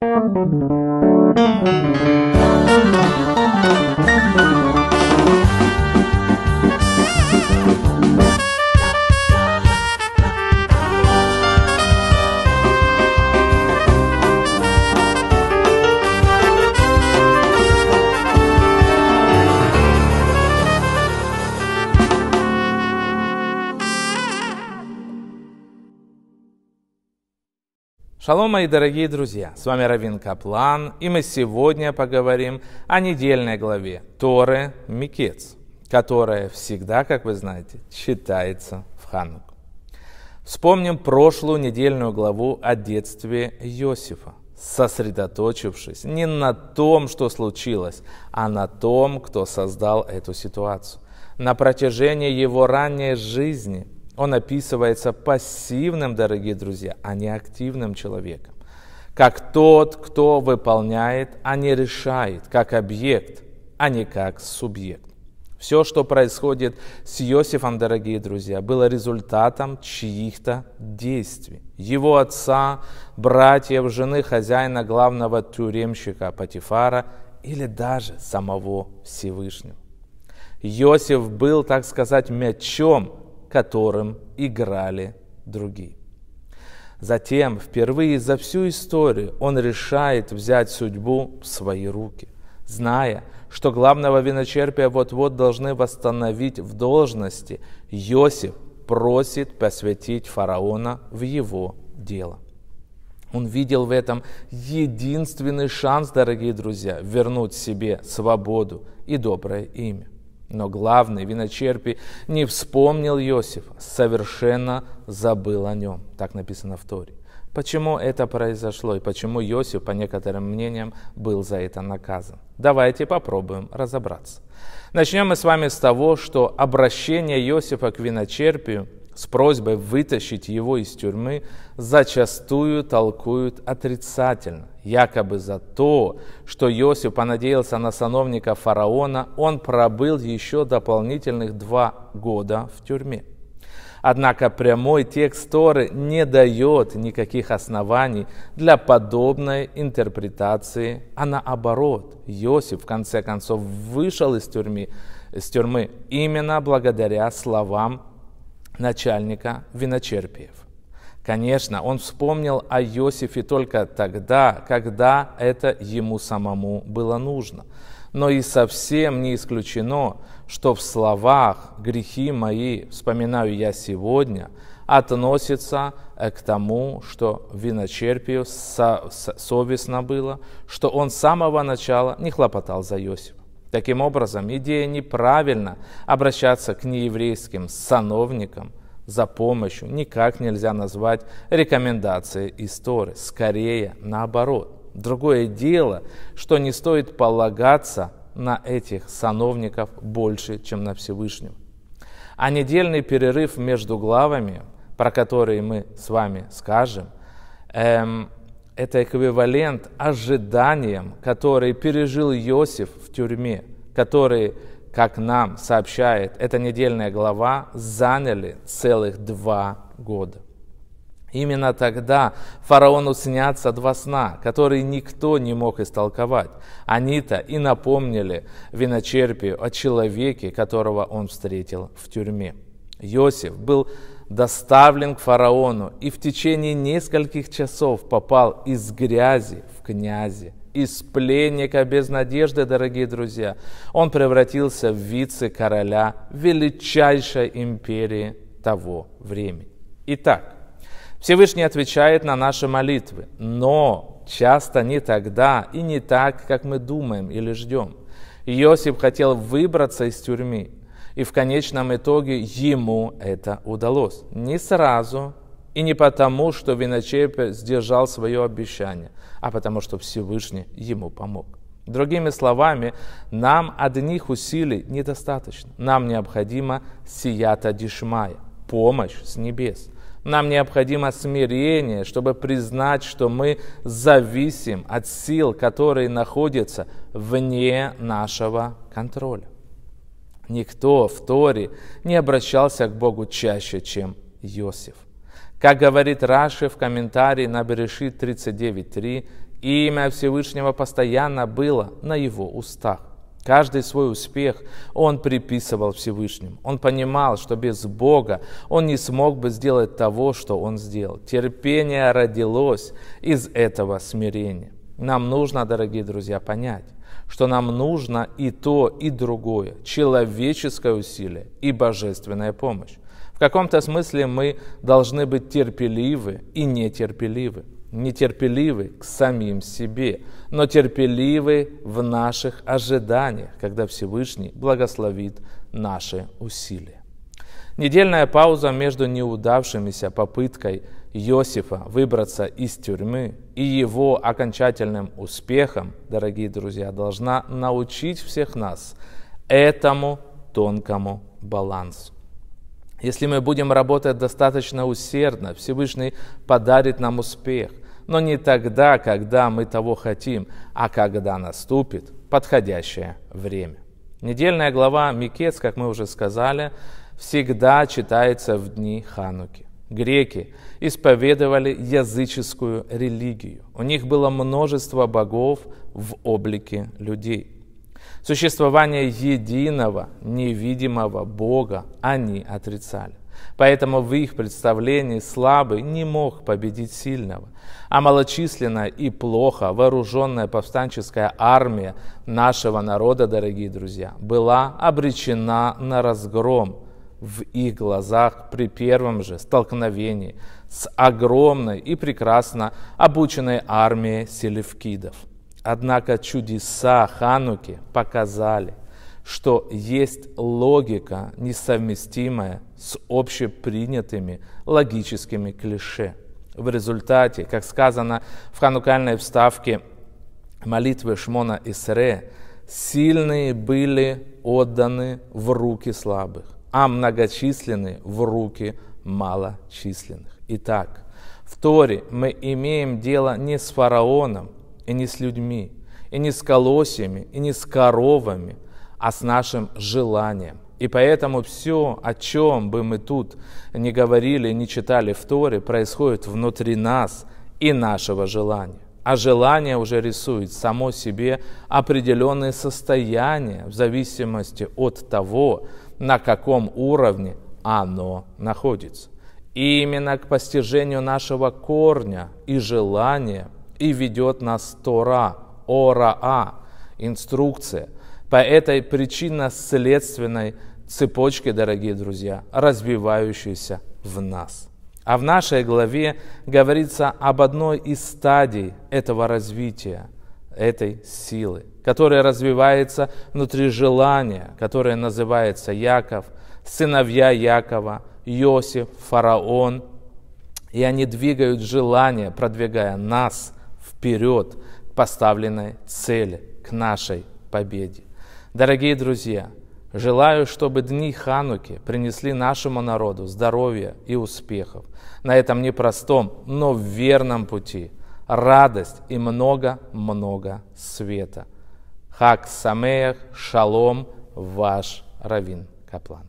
Thank you. Шалом, мои дорогие друзья! С вами Равин Каплан, и мы сегодня поговорим о недельной главе Торы Микец, которая всегда, как вы знаете, читается в Ханук. Вспомним прошлую недельную главу о детстве Иосифа, сосредоточившись не на том, что случилось, а на том, кто создал эту ситуацию. На протяжении его ранней жизни – он описывается пассивным, дорогие друзья, а не активным человеком. Как тот, кто выполняет, а не решает, как объект, а не как субъект. Все, что происходит с Иосифом, дорогие друзья, было результатом чьих-то действий. Его отца, братьев, жены, хозяина, главного тюремщика Патифара или даже самого Всевышнего. Иосиф был, так сказать, мячом, которым играли другие. Затем, впервые за всю историю, он решает взять судьбу в свои руки, зная, что главного виночерпия вот-вот должны восстановить в должности, Иосиф просит посвятить фараона в его дело. Он видел в этом единственный шанс, дорогие друзья, вернуть себе свободу и доброе имя. Но главный виночерпий не вспомнил Иосифа, совершенно забыл о нем. Так написано в Торе. Почему это произошло и почему Иосиф, по некоторым мнениям, был за это наказан? Давайте попробуем разобраться. Начнем мы с вами с того, что обращение Иосифа к виночерпию с просьбой вытащить его из тюрьмы, зачастую толкуют отрицательно. Якобы за то, что Иосиф понадеялся на сановника фараона, он пробыл еще дополнительных два года в тюрьме. Однако прямой текст Торы не дает никаких оснований для подобной интерпретации, а наоборот, Иосиф в конце концов вышел из тюрьмы, из тюрьмы именно благодаря словам начальника виночерпиев. Конечно, он вспомнил о Иосифе только тогда, когда это ему самому было нужно. Но и совсем не исключено, что в словах «грехи мои вспоминаю я сегодня» относится э, к тому, что виночерпию совестно было, что он с самого начала не хлопотал за Иосифа. Таким образом, идея неправильно обращаться к нееврейским сановникам за помощью никак нельзя назвать рекомендацией истории. Скорее, наоборот. Другое дело, что не стоит полагаться на этих сановников больше, чем на Всевышнего. А недельный перерыв между главами, про которые мы с вами скажем, эм, это эквивалент ожиданиям, которые пережил Иосиф в тюрьме, которые, как нам сообщает эта недельная глава, заняли целых два года. Именно тогда фараону снятся два сна, которые никто не мог истолковать. Они-то и напомнили виночерпию о человеке, которого он встретил в тюрьме. Иосиф был доставлен к фараону и в течение нескольких часов попал из грязи в князи, из пленника без надежды, дорогие друзья. Он превратился в вице-короля величайшей империи того времени. Итак, Всевышний отвечает на наши молитвы, но часто не тогда и не так, как мы думаем или ждем. Иосиф хотел выбраться из тюрьмы, и в конечном итоге ему это удалось. Не сразу и не потому, что Виночепе сдержал свое обещание, а потому, что Всевышний ему помог. Другими словами, нам одних усилий недостаточно. Нам необходима сията дишмая, помощь с небес – нам необходимо смирение, чтобы признать, что мы зависим от сил, которые находятся вне нашего контроля. Никто в Торе не обращался к Богу чаще, чем Иосиф. Как говорит Раши в комментарии на Берешит 39.3, имя Всевышнего постоянно было на его устах. Каждый свой успех он приписывал Всевышнему. Он понимал, что без Бога он не смог бы сделать того, что он сделал. Терпение родилось из этого смирения. Нам нужно, дорогие друзья, понять, что нам нужно и то, и другое, человеческое усилие и божественная помощь. В каком-то смысле мы должны быть терпеливы и нетерпеливы. Нетерпеливы к самим себе, но терпеливы в наших ожиданиях, когда Всевышний благословит наши усилия. Недельная пауза между неудавшимися попыткой Иосифа выбраться из тюрьмы и его окончательным успехом, дорогие друзья, должна научить всех нас этому тонкому балансу. Если мы будем работать достаточно усердно, Всевышний подарит нам успех, но не тогда, когда мы того хотим, а когда наступит подходящее время. Недельная глава Микец, как мы уже сказали, всегда читается в дни Хануки. Греки исповедовали языческую религию. У них было множество богов в облике людей. Существование единого, невидимого Бога они отрицали. Поэтому в их представлении слабый не мог победить сильного, а малочисленная и плохо вооруженная повстанческая армия нашего народа, дорогие друзья, была обречена на разгром – в их глазах при первом же столкновении с огромной и прекрасно обученной армией селевкидов. Однако чудеса Хануки показали, что есть логика, несовместимая с общепринятыми логическими клише. В результате, как сказано в ханукальной вставке молитвы Шмона Исре, сильные были отданы в руки слабых, а многочисленны в руки малочисленных. Итак, в Торе мы имеем дело не с фараоном и не с людьми, и не с колосьями, и не с коровами, а с нашим желанием. И поэтому все, о чем бы мы тут не говорили, не читали в Торе, происходит внутри нас и нашего желания. А желание уже рисует само себе определенные состояния в зависимости от того, на каком уровне оно находится. И именно к постижению нашего корня и желания и ведет нас Тора, Ораа, инструкция. По этой причинно-следственной цепочке, дорогие друзья, развивающейся в нас. А в нашей главе говорится об одной из стадий этого развития – этой силы, которая развивается внутри желания, которое называется Яков, сыновья Якова, Иосиф, фараон. И они двигают желание, продвигая нас вперед к поставленной цели, к нашей победе. Дорогие друзья, желаю, чтобы дни Хануки принесли нашему народу здоровья и успехов на этом непростом, но верном пути – радость и много-много света. Хак Самеях, шалом, ваш Равин Каплан.